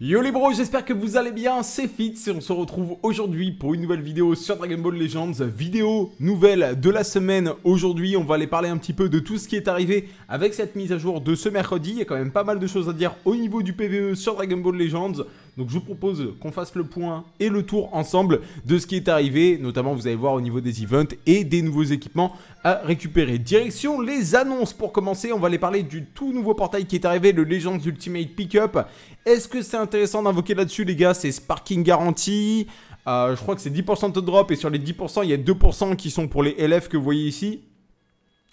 Yo les bros, j'espère que vous allez bien, c'est Fitz et on se retrouve aujourd'hui pour une nouvelle vidéo sur Dragon Ball Legends, vidéo nouvelle de la semaine. Aujourd'hui, on va aller parler un petit peu de tout ce qui est arrivé avec cette mise à jour de ce mercredi. Il y a quand même pas mal de choses à dire au niveau du PVE sur Dragon Ball Legends. Donc je vous propose qu'on fasse le point et le tour ensemble de ce qui est arrivé, notamment vous allez voir au niveau des events et des nouveaux équipements à récupérer. Direction les annonces pour commencer, on va aller parler du tout nouveau portail qui est arrivé, le Legends Ultimate Pickup. Est-ce que c'est intéressant d'invoquer là-dessus les gars C'est Sparking Garantie, euh, je crois que c'est 10% de drop et sur les 10% il y a 2% qui sont pour les LF que vous voyez ici.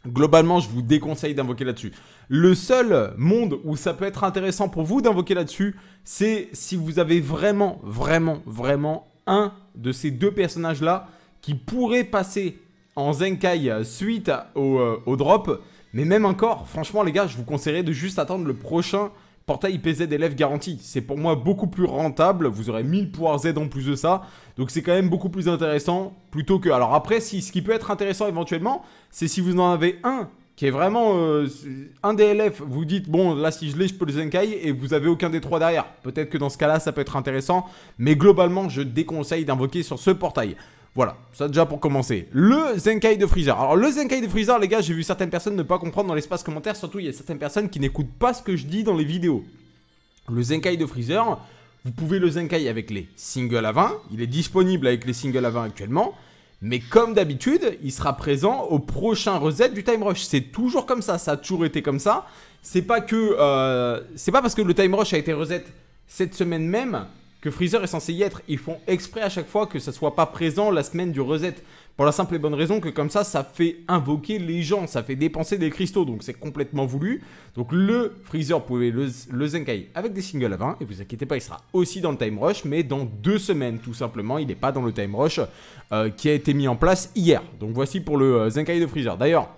Globalement, je vous déconseille d'invoquer là-dessus. Le seul monde où ça peut être intéressant pour vous d'invoquer là-dessus, c'est si vous avez vraiment, vraiment, vraiment un de ces deux personnages-là qui pourrait passer en Zenkai suite au, euh, au drop. Mais même encore, franchement les gars, je vous conseillerais de juste attendre le prochain portail PZ élève garanti. C'est pour moi beaucoup plus rentable. Vous aurez 1000 pouvoirs Z en plus de ça. Donc c'est quand même beaucoup plus intéressant plutôt que... Alors après, si, ce qui peut être intéressant éventuellement, c'est si vous en avez un qui est vraiment euh, un des vous dites bon là si je l'ai je peux le Zenkai et vous avez aucun des trois derrière. Peut-être que dans ce cas-là ça peut être intéressant, mais globalement je déconseille d'invoquer sur ce portail. Voilà, ça déjà pour commencer. Le Zenkai de Freezer. Alors le Zenkai de Freezer, les gars, j'ai vu certaines personnes ne pas comprendre dans l'espace commentaire. Surtout, il y a certaines personnes qui n'écoutent pas ce que je dis dans les vidéos. Le Zenkai de Freezer, vous pouvez le Zenkai avec les singles à 20. Il est disponible avec les singles à 20 actuellement. Mais comme d'habitude, il sera présent au prochain reset du Time Rush. C'est toujours comme ça, ça a toujours été comme ça. C'est pas que... Euh, c'est pas parce que le Time Rush a été reset cette semaine même Freezer est censé y être. Ils font exprès à chaque fois que ça soit pas présent la semaine du reset. Pour la simple et bonne raison que comme ça, ça fait invoquer les gens, ça fait dépenser des cristaux, donc c'est complètement voulu. Donc le Freezer, vous le, Zenkai avec des singles à 20, et vous inquiétez pas, il sera aussi dans le Time Rush, mais dans deux semaines tout simplement, il n'est pas dans le Time Rush euh, qui a été mis en place hier. Donc voici pour le euh, Zenkai de Freezer. D'ailleurs,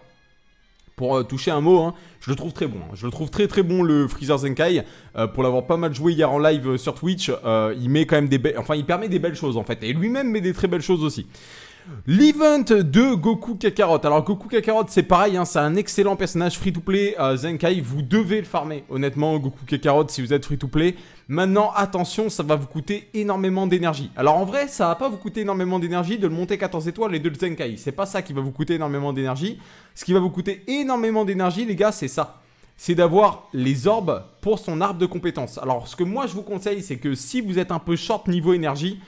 pour euh, toucher un mot, hein, je le trouve très bon. Hein. Je le trouve très très bon le Freezer Zenkai. Euh, pour l'avoir pas mal joué hier en live euh, sur Twitch, il met quand même des Enfin, il permet des belles choses en fait. Et lui-même met des très belles choses aussi. L'event de Goku Kakarot. Alors Goku Kakarot, c'est pareil, hein, c'est un excellent personnage free-to-play. Zenkai, vous devez le farmer. Honnêtement, Goku Kakarot, si vous êtes free-to-play, Maintenant, attention, ça va vous coûter énormément d'énergie. Alors en vrai, ça va pas vous coûter énormément d'énergie de le monter 14 étoiles et de le Zenkai. C'est pas ça qui va vous coûter énormément d'énergie. Ce qui va vous coûter énormément d'énergie, les gars, c'est ça. C'est d'avoir les orbes pour son arbre de compétences. Alors ce que moi je vous conseille, c'est que si vous êtes un peu short niveau énergie,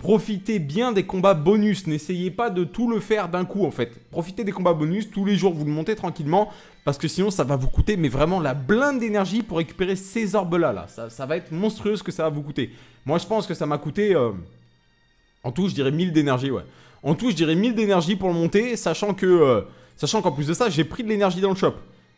Profitez bien des combats bonus, n'essayez pas de tout le faire d'un coup en fait. Profitez des combats bonus, tous les jours vous le montez tranquillement, parce que sinon ça va vous coûter mais vraiment la blinde d'énergie pour récupérer ces orbes là. là. Ça, va être monstrueux ce que ça va vous coûter. Moi je pense que ça m'a coûté, euh, en tout je dirais 1000 d'énergie ouais. En tout je dirais 1000 d'énergie pour le monter, sachant que, euh, sachant qu'en plus de ça j'ai pris de l'énergie dans le shop.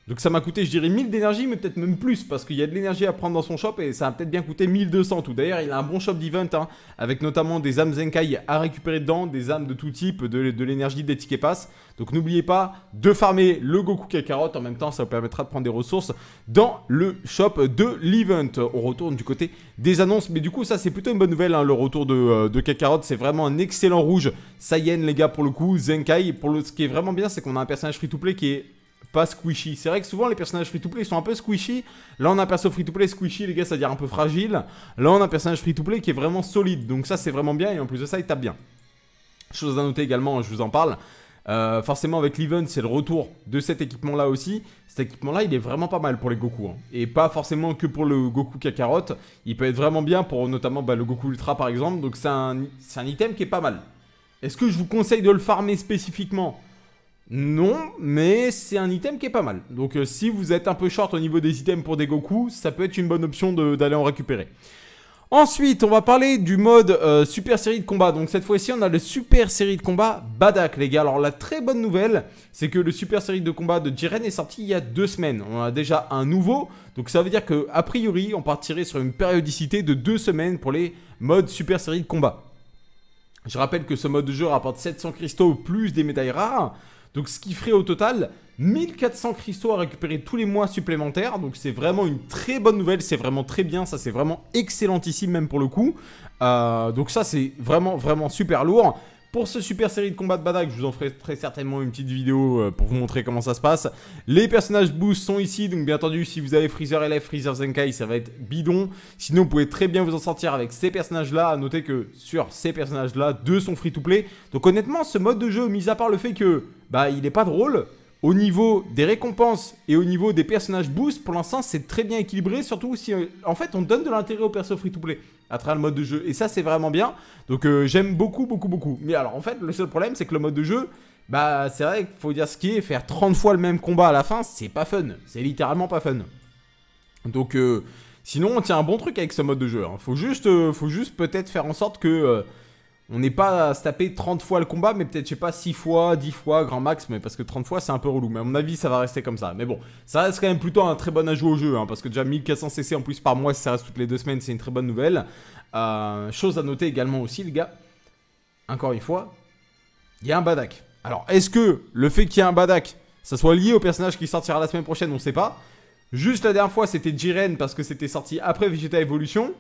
Donc ça m'a coûté, je dirais, 1000 d'énergie, mais peut-être même plus, parce qu'il y a de l'énergie à prendre dans son shop, et ça a peut-être bien coûté 1200 tout. D'ailleurs, il a un bon shop d'event, hein, avec notamment des âmes Zenkai à récupérer dedans, des âmes de tout type, de, l'énergie des tickets pass. Donc n'oubliez pas de farmer le Goku Kakarot, en même temps, ça vous permettra de prendre des ressources dans le shop de l'event. On retourne du côté des annonces, mais du coup, ça c'est plutôt une bonne nouvelle, hein, le retour de, euh, Kakarot, c'est vraiment un excellent rouge. Saiyan, les gars, pour le coup, Zenkai, pour ce qui est vraiment bien, c'est qu'on a un personnage free-to-play qui est pas squishy. C'est vrai que souvent les personnages free-to-play sont un peu squishy. Là on a un perso free-to-play squishy, les gars, c'est-à-dire un peu fragile. Là on a un personnage free-to-play qui est vraiment solide. Donc ça c'est vraiment bien et en plus de ça il tape bien. Chose à noter également, je vous en parle. Euh, forcément avec l'event c'est le retour de cet équipement là aussi. Cet équipement là il est vraiment pas mal pour les Goku. Hein. Et pas forcément que pour le Goku Kakarot. Il peut être vraiment bien pour notamment bah, le Goku Ultra par exemple. Donc c'est un, un item qui est pas mal. Est-ce que je vous conseille de le farmer spécifiquement non, mais c'est un item qui est pas mal. Donc euh, si vous êtes un peu short au niveau des items pour des Goku, ça peut être une bonne option d'aller en récupérer. Ensuite, on va parler du mode euh, super série de combat. Donc cette fois-ci, on a le super série de combat Badak, les gars. Alors la très bonne nouvelle, c'est que le super série de combat de Jiren est sorti il y a deux semaines. On a déjà un nouveau, donc ça veut dire que a priori, on partirait sur une périodicité de deux semaines pour les modes super série de combat. Je rappelle que ce mode de jeu rapporte 700 cristaux plus des médailles rares. Donc ce qui ferait au total 1400 cristaux à récupérer tous les mois supplémentaires. Donc c'est vraiment une très bonne nouvelle, c'est vraiment très bien, ça c'est vraiment excellentissime même pour le coup. Euh, donc ça c'est vraiment vraiment super lourd. Pour ce super série de combat de Badak, je vous en ferai très certainement une petite vidéo euh, pour vous montrer comment ça se passe. Les personnages boost sont ici, donc bien entendu, si vous avez Freezer LF, Freezer Zenkai, ça va être bidon. Sinon, vous pouvez très bien vous en sortir avec ces personnages-là. À noter que sur ces personnages-là, deux sont free-to-play. Donc honnêtement, ce mode de jeu, mis à part le fait que bah, il n'est pas drôle. Au niveau des récompenses et au niveau des personnages boost, pour l'instant, c'est très bien équilibré. Surtout si, euh, en fait, on donne de l'intérêt au perso free-to-play à travers le mode de jeu. Et ça, c'est vraiment bien. Donc, euh, j'aime beaucoup, beaucoup, beaucoup. Mais alors, en fait, le seul problème, c'est que le mode de jeu, bah, c'est vrai qu'il faut dire ce qui est. Faire 30 fois le même combat à la fin, c'est pas fun. C'est littéralement pas fun. Donc, euh, sinon, on tient un bon truc avec ce mode de jeu. Hein. Faut juste, faut juste peut-être faire en sorte que on n'est pas à se taper 30 fois le combat, mais peut-être, je sais pas, 6 fois, 10 fois, grand max, mais parce que 30 fois, c'est un peu relou. Mais à mon avis, ça va rester comme ça. Mais bon, ça reste quand même plutôt un très bon ajout au jeu, hein, parce que déjà 1400 CC en plus par mois, si ça reste toutes les deux semaines, c'est une très bonne nouvelle. Euh, chose à noter également aussi, les gars, encore une fois, il y a un badak. Alors, est-ce que le fait qu'il y ait un badak, ça soit lié au personnage qui sortira la semaine prochaine, on ne sait pas. Juste la dernière fois, c'était Jiren parce que c'était sorti après Vegeta Evolution.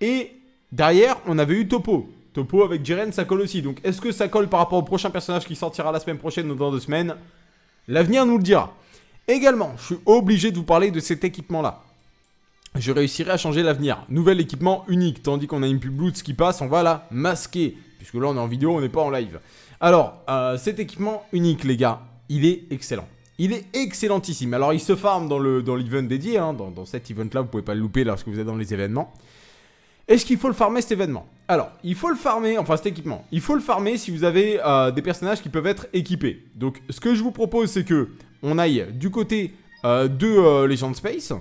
Et derrière, on avait eu Topo. Topo avec Jiren, ça colle aussi. Donc, est-ce que ça colle par rapport au prochain personnage qui sortira la semaine prochaine ou dans deux semaines L'avenir nous le dira. Également, je suis obligé de vous parler de cet équipement-là. Je réussirai à changer l'avenir. Nouvel équipement unique. Tandis qu'on a une pub qui passe, on va la masquer. Puisque là, on est en vidéo, on n'est pas en live. Alors, euh, cet équipement unique, les gars, il est excellent. Il est excellentissime. Alors, il se farm dans l'event dans dédié. Hein, dans, dans, cet event-là, vous pouvez pas le louper lorsque vous êtes dans les événements. Est-ce qu'il faut le farmer cet événement Alors, il faut le farmer, enfin cet équipement, il faut le farmer si vous avez euh, des personnages qui peuvent être équipés. Donc, ce que je vous propose, c'est que on aille du côté euh, de euh, Legend Space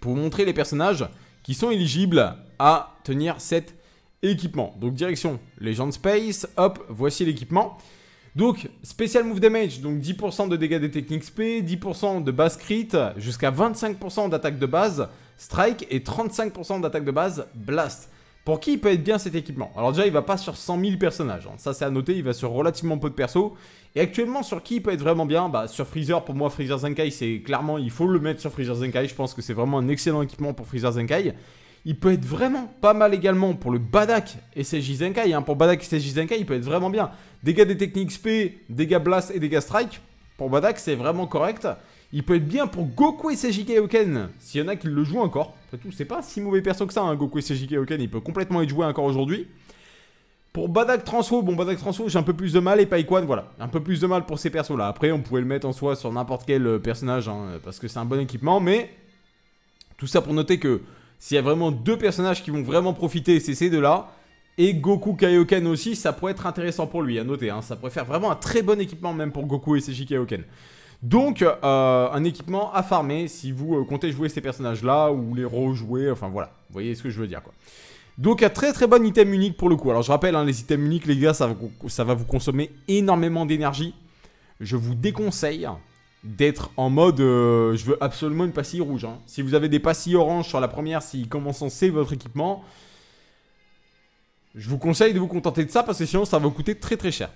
pour vous montrer les personnages qui sont éligibles à tenir cet équipement. Donc, direction Legend Space, hop, voici l'équipement. Donc, Special move damage, donc 10% de dégâts des techniques P, 10% de base crit, jusqu'à 25% d'attaque de base, Strike et 35% d'attaque de base Blast. Pour qui il peut être bien cet équipement Alors déjà, il va pas sur 100 000 personnages, hein. ça c'est à noter, il va sur relativement peu de persos. Et actuellement, sur qui il peut être vraiment bien bah, sur Freezer, pour moi, Freezer Zenkai, c'est clairement, il faut le mettre sur Freezer Zenkai, je pense que c'est vraiment un excellent équipement pour Freezer Zenkai. Il peut être vraiment pas mal également pour le Badak et ses Zenkai. Hein. Pour Badak et ses il peut être vraiment bien. Dégâts des techniques SP, dégâts Blast et dégâts Strike, pour Badak, c'est vraiment correct. Il peut être bien pour Goku et Seji Kaioken, s'il y en a qui le jouent encore. Après tout, c'est pas si mauvais perso que ça, hein, Goku et Seji Kaioken, il peut complètement être joué encore aujourd'hui. Pour Badak Transfo, bon Badak Transfo j'ai un peu plus de mal et Paikwan voilà, un peu plus de mal pour ces persos là. Après on pouvait le mettre en soi sur n'importe quel euh, personnage hein, parce que c'est un bon équipement mais tout ça pour noter que s'il y a vraiment deux personnages qui vont vraiment profiter c'est ces deux là et Goku Kaioken aussi ça pourrait être intéressant pour lui à noter. Hein. ça pourrait faire vraiment un très bon équipement même pour Goku et Seiji Kaioken. Donc, euh, un équipement à farmer si vous euh, comptez jouer ces personnages-là ou les rejouer. Enfin, voilà. Vous voyez ce que je veux dire, quoi. Donc un très très bon item unique pour le coup. Alors je rappelle, hein, les items uniques les gars, ça, va vous consommer énormément d'énergie. Je vous déconseille d'être en mode euh, je veux absolument une pastille rouge. Hein. Si vous avez des pastilles oranges sur la première, si commence en votre équipement, je vous conseille de vous contenter de ça parce que sinon ça va vous coûter très très cher.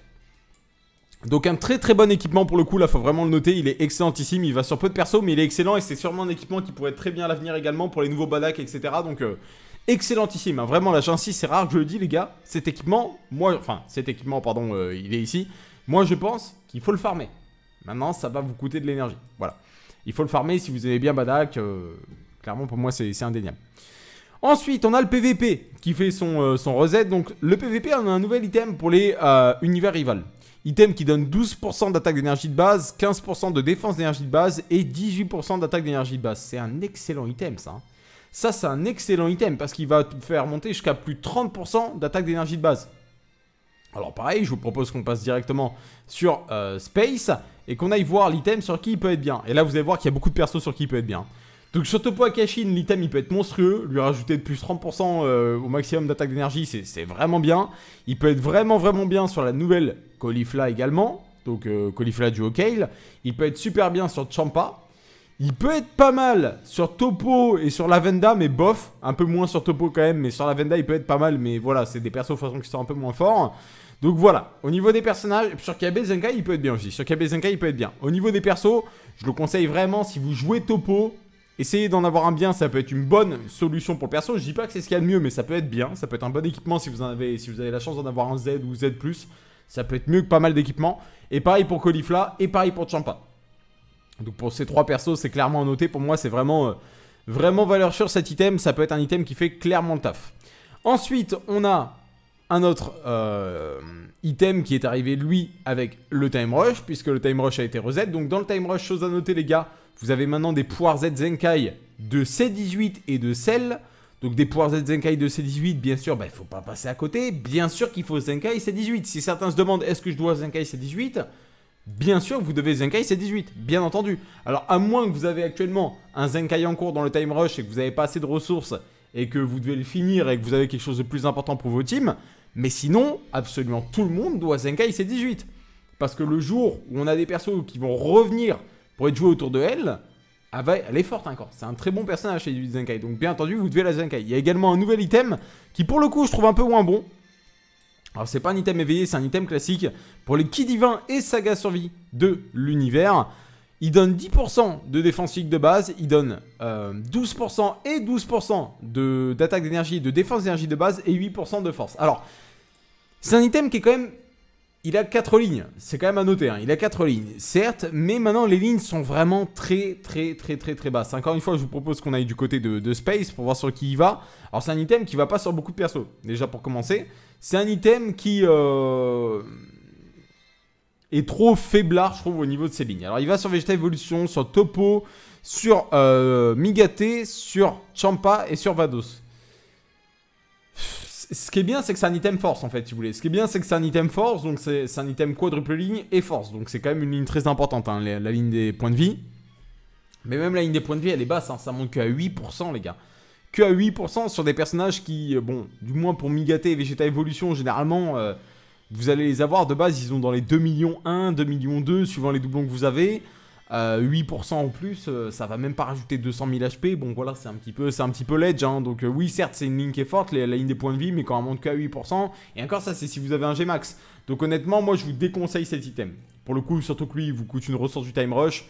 Donc un très très bon équipement pour le coup, là faut vraiment le noter, il est excellentissime, il va sur peu de perso mais il est excellent et c'est sûrement un équipement qui pourrait être très bien à l'avenir également pour les nouveaux badacs etc. Donc euh, excellentissime, hein. vraiment là j'insiste, c'est rare que je le dis les gars, cet équipement, moi, enfin cet équipement pardon, euh, il est ici, moi je pense qu'il faut le farmer. Maintenant ça va vous coûter de l'énergie, voilà. Il faut le farmer si vous aimez bien badak, euh, clairement pour moi c'est indéniable. Ensuite, on a le PVP qui fait son, reset. Donc, le PVP, on a un nouvel item pour les univers rivales. Item qui donne 12% d'attaque d'énergie de base, 15% de défense d'énergie de base et 18% d'attaque d'énergie de base. C'est un excellent item ça. Hein. Ça c'est un excellent item parce qu'il va faire monter jusqu'à plus 30% d'attaque d'énergie de base. Alors pareil, je vous propose qu'on passe directement sur euh, Space et qu'on aille voir l'item sur qui il peut être bien. Et là vous allez voir qu'il y a beaucoup de persos sur qui il peut être bien. Donc sur Topo Akashin, l'item il peut être monstrueux, lui rajouter de plus 30% euh, au maximum d'attaque d'énergie, c'est vraiment bien. Il peut être vraiment vraiment bien sur la nouvelle Caulifla également, donc euh, Caulifla du O'Kale. Il peut être super bien sur Champa. Il peut être pas mal sur Topo et sur Lavenda, mais bof, un peu moins sur Topo quand même, mais sur Lavenda il peut être pas mal, mais voilà, c'est des persos de façon qui sont un peu moins forts. Donc voilà, au niveau des personnages, sur KB il peut être bien aussi, sur KB il peut être bien. Au niveau des persos, je le conseille vraiment, si vous jouez Topo, Essayer d'en avoir un bien, ça peut être une bonne solution pour le perso. Je dis pas que c'est ce qu'il y a de mieux, mais ça peut être bien. Ça peut être un bon équipement si vous en avez, si vous avez la chance d'en avoir un Z ou Z+. Ça peut être mieux que pas mal d'équipements. Et pareil pour Colifla et pareil pour Champa. Donc pour ces trois persos, c'est clairement noté. Pour moi, c'est vraiment, euh, vraiment valeur sûre cet item. Ça peut être un item qui fait clairement le taf. Ensuite, on a un autre, euh, Item qui est arrivé lui avec le time rush, puisque le time rush a été reset. Donc dans le time rush, chose à noter les gars, vous avez maintenant des pouvoirs Z Zenkai de C18 et de Cell. Donc des pouvoirs Z Zenkai de C18, bien sûr, bah, il ne faut pas passer à côté. Bien sûr qu'il faut Zenkai C18. Si certains se demandent est-ce que je dois Zenkai C18, bien sûr vous devez Zenkai C18, bien entendu. Alors à moins que vous avez actuellement un Zenkai en cours dans le time rush et que vous n'avez pas assez de ressources et que vous devez le finir et que vous avez quelque chose de plus important pour vos teams, mais sinon, absolument tout le monde doit Zenkai C18. Parce que le jour où on a des persos qui vont revenir pour être joués autour de elle, ah bah, elle est forte encore. C'est un très bon personnage chez Zenkai. Donc bien entendu, vous devez la Zenkai. Il y a également un nouvel item qui pour le coup, je trouve un peu moins bon. Alors c'est pas un item éveillé, c'est un item classique pour les qui Divin et saga survie de l'univers. Il donne 10% de défense physique de base, il donne 12% euh, et 12% d'attaque d'énergie, de défense d'énergie de base et 8% de force. Alors, c'est un item qui est quand même... Il a 4 lignes, c'est quand même à noter, hein. il a 4 lignes, certes, mais maintenant les lignes sont vraiment très très très très très basses. Encore une fois, je vous propose qu'on aille du côté de, Space pour voir sur qui il va. Alors c'est un item qui va pas sur beaucoup de persos, déjà pour commencer. C'est un item qui... Euh, est trop faiblard, je trouve, au niveau de ses lignes. Alors, il va sur Vegeta Evolution, sur Topo, sur euh, Migate, sur Champa et sur Vados. Ce qui est bien, c'est que c'est un item force, en fait, si vous voulez. Ce qui est bien, c'est que c'est un item force, donc c'est un item quadruple ligne et force. Donc, c'est quand même une ligne très importante, hein, la, ligne des points de vie. Mais même la ligne des points de vie, elle est basse, hein, ça monte qu'à 8%, les gars. Que à 8% sur des personnages qui, euh, bon, du moins pour Migate et Vegeta Evolution, généralement... Euh, vous allez les avoir. De base, ils ont dans les 2 millions 1, 2 millions 2, suivant les doublons que vous avez. 8% euh, en plus, ça euh, ça va même pas rajouter 200 000 HP. Bon, voilà, c'est un petit peu, c'est un petit peu ledge. Hein. Donc, euh, oui, certes, c'est une ligne qui est forte, la ligne des points de vie, mais quand elle monte qu'à 8%. Et encore, ça, c'est si vous avez un Gmax. Donc, honnêtement, moi, je vous déconseille cet item. Pour le coup, surtout que lui, il vous coûte une ressource du time rush.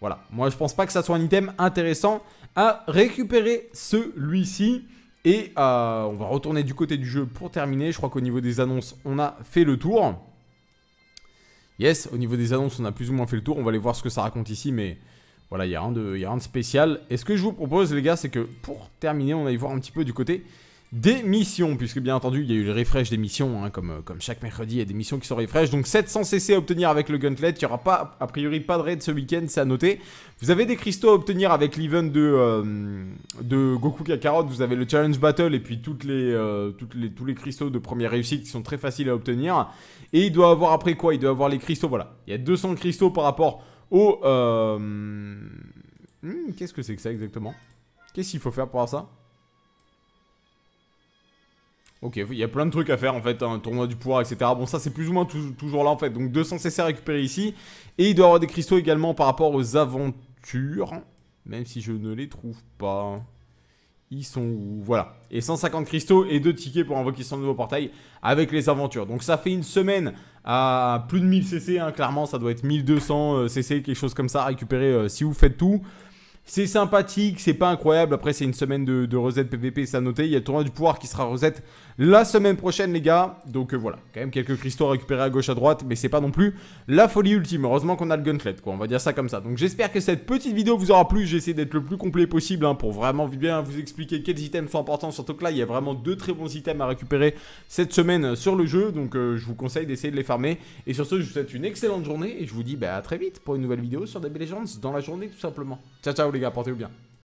Voilà, moi, je pense pas que ça soit un item intéressant à récupérer celui-ci. Et euh, on va retourner du côté du jeu pour terminer. Je crois qu'au niveau des annonces, on a fait le tour. Yes, au niveau des annonces, on a plus ou moins fait le tour. On va aller voir ce que ça raconte ici, mais voilà, il n'y a, rien de spécial. Et ce que je vous propose, les gars, c'est que pour terminer, on va y voir un petit peu du côté des missions, puisque bien entendu il y a eu le refresh des missions, hein, euh, comme, chaque mercredi il y a des missions qui sont refresh, donc 700 CC à obtenir avec le Gauntlet, il n'y aura pas, a priori pas de raid ce week-end, c'est à noter. Vous avez des cristaux à obtenir avec l'event de, euh, de Goku Kakarot, vous avez le Challenge Battle et puis toutes les, euh, toutes les, tous les cristaux de première réussite qui sont très faciles à obtenir. Et il doit avoir après quoi Il doit avoir les cristaux, voilà. Il y a 200 cristaux par rapport au... Hmm, qu'est-ce que c'est que ça exactement Qu'est-ce qu'il faut faire pour avoir ça Ok, il y a plein de trucs à faire en fait, un hein, tournoi du pouvoir, etc. Bon, ça c'est plus ou moins toujours là en fait. Donc 200 CC à récupérer ici. Et il doit y avoir des cristaux également par rapport aux aventures. Même si je ne les trouve pas. Ils sont où Voilà. Et 150 cristaux et 2 tickets pour invoquer son nouveau portail avec les aventures. Donc ça fait une semaine à plus de 1000 CC. Hein. Clairement, ça doit être 1200 CC, euh, quelque chose comme ça, à récupérer euh, si vous faites tout. C'est sympathique, c'est pas incroyable. Après, c'est une semaine de, de reset PVP, ça noté. Il y a le tournoi du pouvoir qui sera reset la semaine prochaine, les gars. Donc euh, voilà, quand même quelques cristaux récupérer à gauche, à droite, mais c'est pas non plus la folie ultime. Heureusement qu'on a le gunflet, quoi. On va dire ça comme ça. Donc j'espère que cette petite vidéo vous aura plu. J'ai essayé d'être le plus complet possible hein, pour vraiment bien vous expliquer quels items sont importants. Surtout que là, il y a vraiment deux très bons items à récupérer cette semaine euh, sur le jeu. Donc euh, je vous conseille d'essayer de les farmer. Et sur ce, je vous souhaite une excellente journée et je vous dis bah, à très vite pour une nouvelle vidéo sur DB Legends dans la journée, tout simplement. Ciao, ciao les gars, portez-vous bien.